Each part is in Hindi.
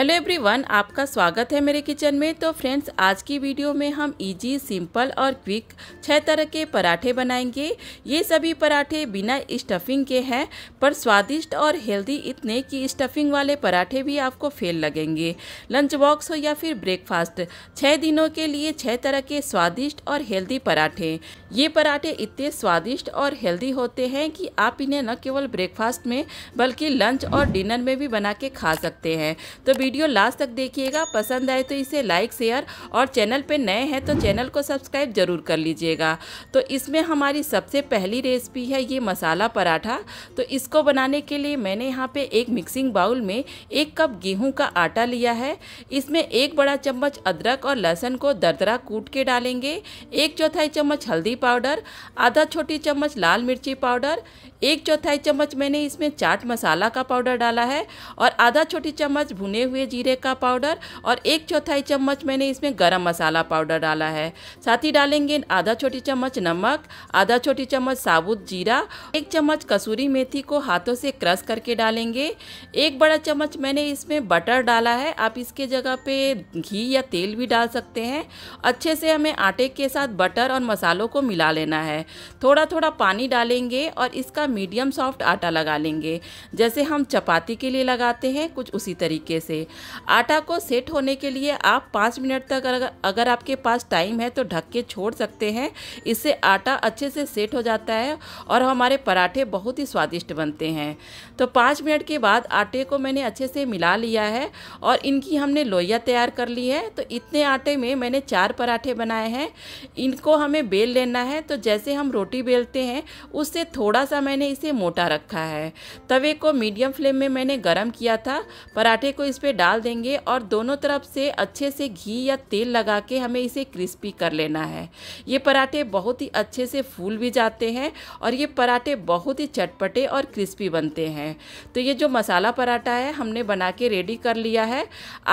हेलो एवरीवन आपका स्वागत है मेरे किचन में तो फ्रेंड्स आज की वीडियो में हम इजी सिंपल और क्विक छह तरह के पराठे बनाएंगे ये सभी पराठे बिना स्टफिंग के हैं पर स्वादिष्ट और हेल्दी इतने कि स्टफिंग वाले पराठे भी आपको फेल लगेंगे लंच बॉक्स हो या फिर ब्रेकफास्ट छह दिनों के लिए छह तरह के स्वादिष्ट और हेल्दी पराठे ये पराठे इतने स्वादिष्ट और हेल्दी होते हैं कि आप इन्हें न केवल ब्रेकफास्ट में बल्कि लंच और डिनर में भी बना के खा सकते हैं तो वीडियो लास्ट तक देखिएगा पसंद आए तो इसे लाइक शेयर और चैनल पे नए हैं तो चैनल को सब्सक्राइब ज़रूर कर लीजिएगा तो इसमें हमारी सबसे पहली रेसिपी है ये मसाला पराठा तो इसको बनाने के लिए मैंने यहाँ पे एक मिक्सिंग बाउल में एक कप गेहूँ का आटा लिया है इसमें एक बड़ा चम्मच अदरक और लहसुन को दरदरा कूट के डालेंगे एक चौथाई चम्मच हल्दी पाउडर आधा छोटी चम्मच लाल मिर्ची पाउडर एक चौथाई चम्मच मैंने इसमें चाट मसाला का पाउडर डाला है और आधा छोटी चम्मच भुने हुए हुए जीरे का पाउडर और एक चौथाई चम्मच मैंने इसमें गरम मसाला पाउडर डाला है साथ ही डालेंगे आधा छोटी चम्मच नमक आधा छोटी चम्मच साबुत जीरा एक चम्मच कसूरी मेथी को हाथों से क्रश करके डालेंगे एक बड़ा चम्मच मैंने इसमें बटर डाला है आप इसके जगह पे घी या तेल भी डाल सकते हैं अच्छे से हमें आटे के साथ बटर और मसालों को मिला लेना है थोड़ा थोड़ा पानी डालेंगे और इसका मीडियम सॉफ्ट आटा लगा लेंगे जैसे हम चपाती के लिए लगाते हैं कुछ उसी तरीके से आटा को सेट होने के लिए आप पाँच मिनट तक अगर, अगर आपके पास टाइम है तो ढक के छोड़ सकते हैं इससे आटा अच्छे से सेट हो जाता है और हमारे पराठे बहुत ही स्वादिष्ट बनते हैं तो पाँच मिनट के बाद आटे को मैंने अच्छे से मिला लिया है और इनकी हमने लोइया तैयार कर ली है तो इतने आटे में मैंने चार पराठे बनाए हैं इनको हमें बेल लेना है तो जैसे हम रोटी बेलते हैं उससे थोड़ा सा मैंने इसे मोटा रखा है तवे को मीडियम फ्लेम में मैंने गर्म किया था पराठे को इस पर डाल देंगे और दोनों तरफ से अच्छे से घी या तेल लगा के हमें इसे क्रिस्पी कर लेना है ये पराठे बहुत ही अच्छे से फूल भी जाते हैं और ये पराठे बहुत ही चटपटे और क्रिस्पी बनते हैं तो ये जो मसाला पराठा है हमने बना के रेडी कर लिया है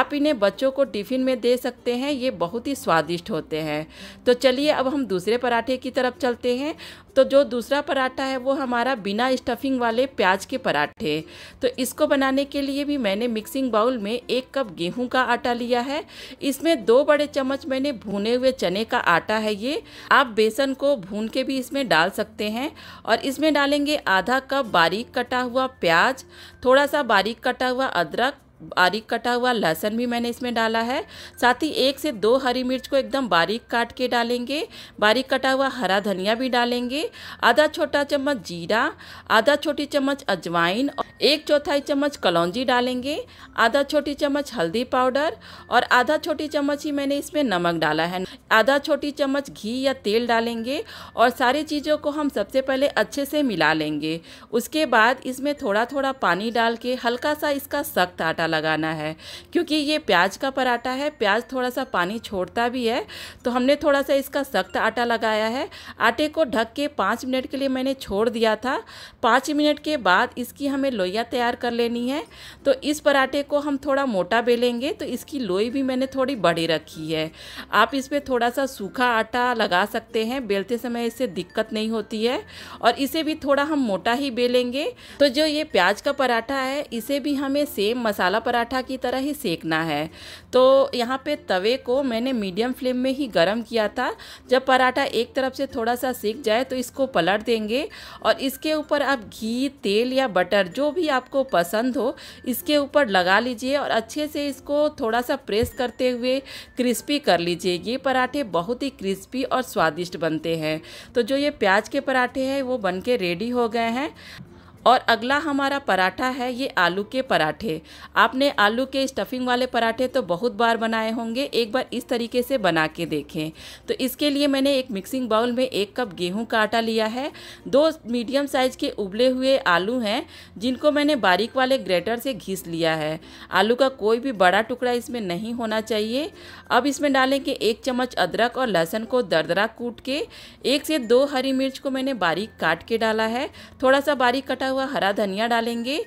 आप इन्हें बच्चों को टिफ़िन में दे सकते हैं ये बहुत ही स्वादिष्ट होते हैं तो चलिए अब हम दूसरे पराठे की तरफ चलते हैं तो जो दूसरा पराठा है वो हमारा बिना स्टफिंग वाले प्याज के पराठे तो इसको बनाने के लिए भी मैंने मिक्सिंग बाउल में एक कप गेहूं का आटा लिया है इसमें दो बड़े चम्मच मैंने भुने हुए चने का आटा है ये आप बेसन को भून के भी इसमें डाल सकते हैं और इसमें डालेंगे आधा कप बारीक कटा हुआ प्याज थोड़ा सा बारीक कटा हुआ अदरक बारीक कटा हुआ लहसुन भी मैंने इसमें डाला है साथ ही एक से दो हरी मिर्च को एकदम बारीक काट के डालेंगे बारीक कटा हुआ हरा धनिया भी डालेंगे आधा छोटा चम्मच जीरा आधा छोटी चम्मच अजवाइन एक चौथाई चम्मच कलौजी डालेंगे आधा छोटी चम्मच हल्दी पाउडर और आधा छोटी चम्मच ही मैंने इसमें नमक डाला है आधा छोटी चम्मच घी या तेल डालेंगे और सारी चीज़ों को हम सबसे पहले अच्छे से मिला लेंगे उसके बाद इसमें थोड़ा थोड़ा पानी डाल के हल्का सा इसका सख्त आटा लगाना है क्योंकि ये प्याज का पराठा है प्याज थोड़ा सा पानी छोड़ता भी है तो हमने थोड़ा सा इसका सख्त आटा लगाया है आटे को ढक के पाँच मिनट के लिए मैंने छोड़ दिया था पाँच मिनट के बाद इसकी हमें लोइया तैयार कर लेनी है तो इस पराठे को हम थोड़ा मोटा बेलेंगे तो इसकी लोई भी मैंने थोड़ी बड़ी रखी है आप इस पर थोड़ा सा सूखा आटा लगा सकते हैं बेलते समय इससे दिक्कत नहीं होती है और इसे भी थोड़ा हम मोटा ही बेलेंगे तो जो ये प्याज का पराठा है इसे भी हमें सेम मसाला मसाला पराठा की तरह ही सेकना है तो यहाँ पे तवे को मैंने मीडियम फ्लेम में ही गर्म किया था जब पराठा एक तरफ से थोड़ा सा सेक जाए तो इसको पलट देंगे और इसके ऊपर आप घी तेल या बटर जो भी आपको पसंद हो इसके ऊपर लगा लीजिए और अच्छे से इसको थोड़ा सा प्रेस करते हुए क्रिस्पी कर लीजिए ये पराठे बहुत ही क्रिस्पी और स्वादिष्ट बनते हैं तो जो ये प्याज के पराठे हैं वो बन के रेडी हो गए हैं और अगला हमारा पराठा है ये आलू के पराठे आपने आलू के स्टफिंग वाले पराठे तो बहुत बार बनाए होंगे एक बार इस तरीके से बना के देखें तो इसके लिए मैंने एक मिक्सिंग बाउल में एक कप गेहूं का आटा लिया है दो मीडियम साइज के उबले हुए आलू हैं जिनको मैंने बारीक वाले ग्रेटर से घीस लिया है आलू का कोई भी बड़ा टुकड़ा इसमें नहीं होना चाहिए अब इसमें डालेंगे एक चम्मच अदरक और लहसुन को दरदरा कूट के एक से दो हरी मिर्च को मैंने बारीक काट के डाला है थोड़ा सा बारीक कटा हुआ हरा धनिया डालेंगे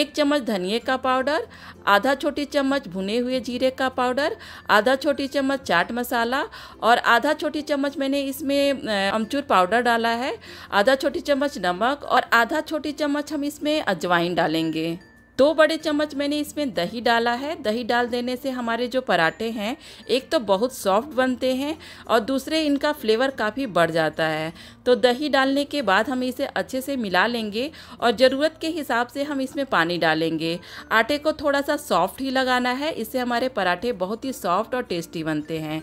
एक चम्मच धनिए का पाउडर आधा छोटी चम्मच भुने हुए जीरे का पाउडर आधा छोटी चम्मच चाट मसाला और आधा छोटी चम्मच मैंने इसमें अमचूर पाउडर डाला है आधा छोटी चम्मच नमक और आधा छोटी चम्मच हम इसमें अजवाइन डालेंगे दो बड़े चम्मच मैंने इसमें दही डाला है दही डाल देने से हमारे जो पराठे हैं एक तो बहुत सॉफ्ट बनते हैं और दूसरे इनका फ्लेवर काफ़ी बढ़ जाता है तो दही डालने के बाद हम इसे अच्छे से मिला लेंगे और ज़रूरत के हिसाब से हम इसमें पानी डालेंगे आटे को थोड़ा सा सॉफ्ट ही लगाना है इससे हमारे पराठे बहुत ही सॉफ्ट और टेस्टी बनते हैं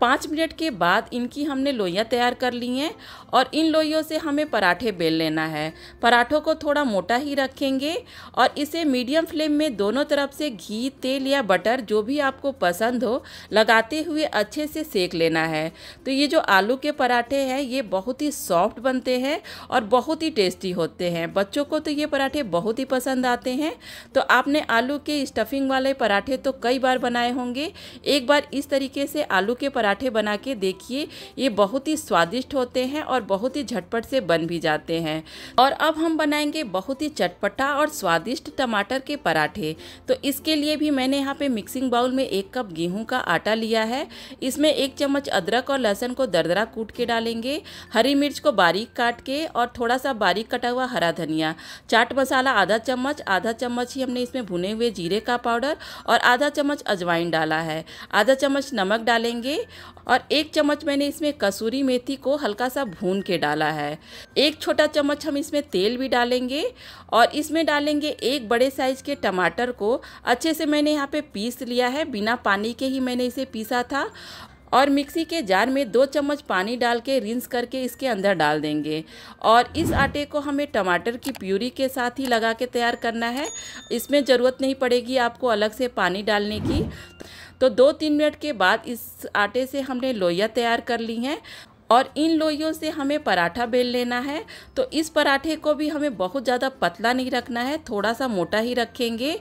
पाँच मिनट के बाद इनकी हमने लोइयाँ तैयार कर ली हैं और इन लोइयों से हमें पराठे बेल लेना है पराठों को थोड़ा मोटा ही रखेंगे और इसे मीडियम फ्लेम में दोनों तरफ से घी तेल या बटर जो भी आपको पसंद हो लगाते हुए अच्छे से सेक लेना है तो ये जो आलू के पराठे हैं ये बहुत ही सॉफ्ट बनते हैं और बहुत ही टेस्टी होते हैं बच्चों को तो ये पराठे बहुत ही पसंद आते हैं तो आपने आलू के स्टफिंग वाले पराठे तो कई बार बनाए होंगे एक बार इस तरीके से आलू के पराठे बना के देखिए ये बहुत ही स्वादिष्ट होते हैं और बहुत ही झटपट से बन भी जाते हैं और अब हम बनाएंगे बहुत ही चटपटा और स्वादिष्ट टमाटर के पराठे तो इसके लिए भी मैंने यहाँ पे मिक्सिंग बाउल में एक कप गेहूं का आटा लिया है इसमें एक चम्मच अदरक और लहसुन को दरदरा कूट के डालेंगे हरी मिर्च को बारीक काट के और थोड़ा सा बारीक कटा हुआ हरा धनिया चाट मसाला आधा चम्मच आधा चम्मच ही हमने इसमें भुने हुए जीरे का पाउडर और आधा चम्मच अजवाइन डाला है आधा चम्मच नमक डालेंगे और एक चम्मच मैंने इसमें कसूरी मेथी को हल्का सा भून के डाला है एक छोटा चम्मच हम इसमें तेल भी डालेंगे और इसमें डालेंगे एक बड़े साइज के टमाटर को अच्छे से मैंने यहाँ पे पीस लिया है बिना पानी के ही मैंने इसे पीसा था और मिक्सी के जार में दो चम्मच पानी डाल के रिंस करके इसके अंदर डाल देंगे और इस आटे को हमें टमाटर की प्यूरी के साथ ही लगा के तैयार करना है इसमें ज़रूरत नहीं पड़ेगी आपको अलग से पानी डालने की तो दो तीन मिनट के बाद इस आटे से हमने लोहिया तैयार कर ली हैं और इन लोइयों से हमें पराठा बेल लेना है तो इस पराठे को भी हमें बहुत ज़्यादा पतला नहीं रखना है थोड़ा सा मोटा ही रखेंगे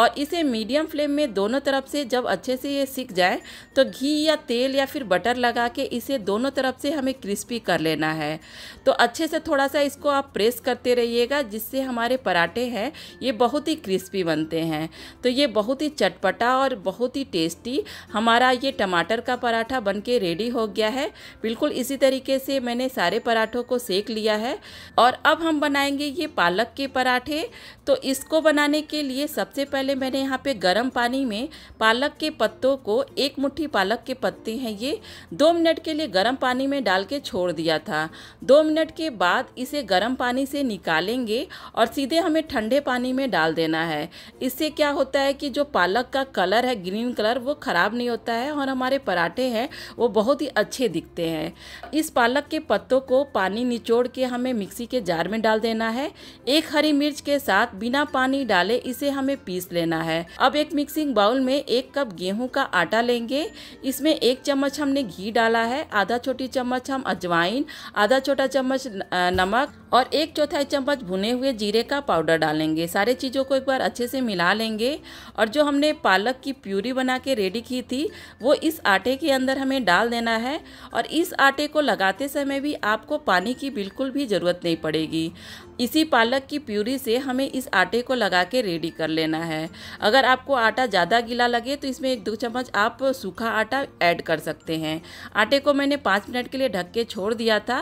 और इसे मीडियम फ्लेम में दोनों तरफ से जब अच्छे से ये सीख जाए तो घी या तेल या फिर बटर लगा के इसे दोनों तरफ से हमें क्रिस्पी कर लेना है तो अच्छे से थोड़ा सा इसको आप प्रेस करते रहिएगा जिससे हमारे पराठे हैं ये बहुत ही क्रिस्पी बनते हैं तो ये बहुत ही चटपटा और बहुत ही टेस्टी हमारा ये टमाटर का पराठा बन के रेडी हो गया है बिल्कुल इसी तरीके से मैंने सारे पराठों को सेक लिया है और अब हम बनाएंगे ये पालक के पराठे तो इसको बनाने के लिए सबसे पहले मैंने यहाँ पे गर्म पानी में पालक के पत्तों को एक मुट्ठी पालक के पत्ते हैं ये दो मिनट के लिए गर्म पानी में डाल के छोड़ दिया था दो मिनट के बाद इसे गर्म पानी से निकालेंगे और सीधे हमें ठंडे पानी में डाल देना है इससे क्या होता है कि जो पालक का कलर है ग्रीन कलर वो ख़राब नहीं होता है और हमारे पराठे हैं वो बहुत ही अच्छे दिखते हैं इस पालक के पत्तों को पानी निचोड़ के हमें मिक्सी के जार में डाल देना है एक हरी मिर्च के साथ बिना पानी डाले इसे हमें पीस लेना है अब एक मिक्सिंग बाउल में एक कप गेहूं का आटा लेंगे इसमें एक चम्मच हमने घी डाला है आधा छोटी चम्मच हम अजवाइन आधा छोटा चम्मच नमक और एक चौथाई चम्मच भुने हुए जीरे का पाउडर डालेंगे सारे चीज़ों को एक बार अच्छे से मिला लेंगे और जो हमने पालक की प्यूरी बना के रेडी की थी वो इस आटे के अंदर हमें डाल देना है और इस आटे आटे को लगाते समय भी आपको पानी की बिल्कुल भी ज़रूरत नहीं पड़ेगी इसी पालक की प्यूरी से हमें इस आटे को लगा के रेडी कर लेना है अगर आपको आटा ज़्यादा गीला लगे तो इसमें एक दो चम्मच आप सूखा आटा ऐड कर सकते हैं आटे को मैंने पाँच मिनट के लिए ढक के छोड़ दिया था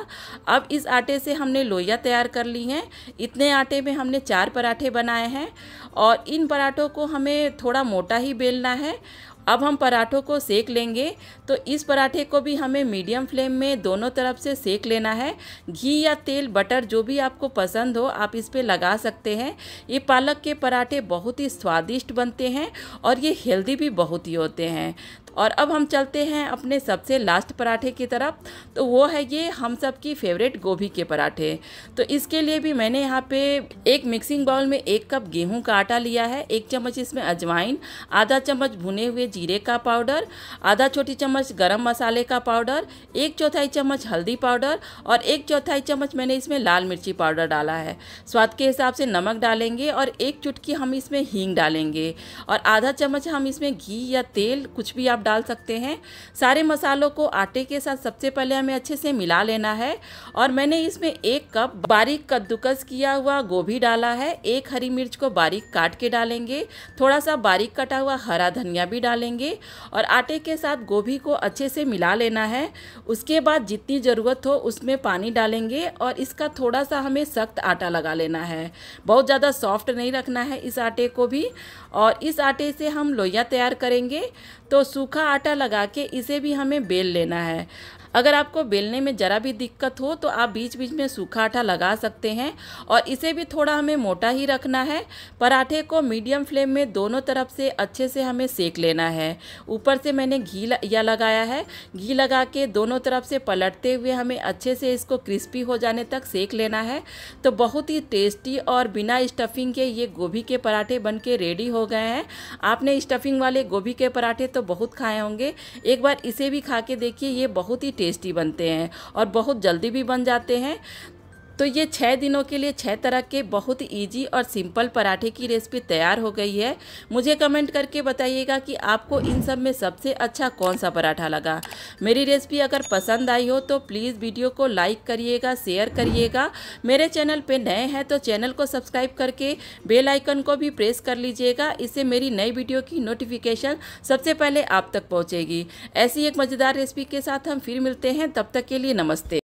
अब इस आटे से हमने लोइया तैयार कर ली हैं इतने आटे में हमने चार पराठे बनाए हैं और इन पराठों को हमें थोड़ा मोटा ही बेलना है अब हम पराठों को सेक लेंगे तो इस पराठे को भी हमें मीडियम फ्लेम में दोनों तरफ से सेक लेना है घी या तेल बटर जो भी आपको पसंद हो आप इस पर लगा सकते हैं ये पालक के पराठे बहुत ही स्वादिष्ट बनते हैं और ये हेल्दी भी बहुत ही होते हैं और अब हम चलते हैं अपने सबसे लास्ट पराठे की तरफ तो वो है ये हम सब की फेवरेट गोभी के पराठे तो इसके लिए भी मैंने यहाँ पे एक मिक्सिंग बाउल में एक कप गेहूं का आटा लिया है एक चम्मच इसमें अजवाइन आधा चम्मच भुने हुए जीरे का पाउडर आधा छोटी चम्मच गरम मसाले का पाउडर एक चौथाई चम्मच हल्दी पाउडर और एक चौथाई चम्मच मैंने इसमें लाल मिर्ची पाउडर डाला है स्वाद के हिसाब से नमक डालेंगे और एक चुटकी हम इसमें हींग डालेंगे और आधा चम्मच हम इसमें घी या तेल कुछ भी आप डाल सकते हैं सारे मसालों को आटे के साथ सबसे पहले हमें अच्छे से मिला लेना है और मैंने इसमें एक कप बारीक कद्दूकस किया हुआ गोभी डाला है एक हरी मिर्च को बारीक काट के डालेंगे थोड़ा सा बारीक कटा हुआ हरा धनिया भी डालें लेंगे और आटे के साथ गोभी को अच्छे से मिला लेना है उसके बाद जितनी ज़रूरत हो उसमें पानी डालेंगे और इसका थोड़ा सा हमें सख्त आटा लगा लेना है बहुत ज़्यादा सॉफ्ट नहीं रखना है इस आटे को भी और इस आटे से हम लोइया तैयार करेंगे तो सूखा आटा लगा के इसे भी हमें बेल लेना है अगर आपको बेलने में ज़रा भी दिक्कत हो तो आप बीच बीच में सूखा आटा लगा सकते हैं और इसे भी थोड़ा हमें मोटा ही रखना है पराठे को मीडियम फ्लेम में दोनों तरफ से अच्छे से हमें सेक लेना है ऊपर से मैंने घी या लगाया है घी लगा के दोनों तरफ से पलटते हुए हमें अच्छे से इसको क्रिस्पी हो जाने तक सेक लेना है तो बहुत ही टेस्टी और बिना स्टफिंग के ये गोभी के पराठे बन के रेडी हो गए हैं आपने स्टफिंग वाले गोभी के पराठे तो बहुत खाए होंगे एक बार इसे भी खा के देखिए ये बहुत ही टेस्टी बनते हैं और बहुत जल्दी भी बन जाते हैं तो ये छः दिनों के लिए छः तरह के बहुत ईजी और सिंपल पराठे की रेसिपी तैयार हो गई है मुझे कमेंट करके बताइएगा कि आपको इन सब में सबसे अच्छा कौन सा पराठा लगा मेरी रेसिपी अगर पसंद आई हो तो प्लीज़ वीडियो को लाइक करिएगा शेयर करिएगा मेरे चैनल पर नए हैं तो चैनल को सब्सक्राइब करके बेल आइकन को भी प्रेस कर लीजिएगा इससे मेरी नई वीडियो की नोटिफिकेशन सबसे पहले आप तक पहुँचेगी ऐसी एक मज़ेदार रेसिपी के साथ हम फिर मिलते हैं तब तक के लिए नमस्ते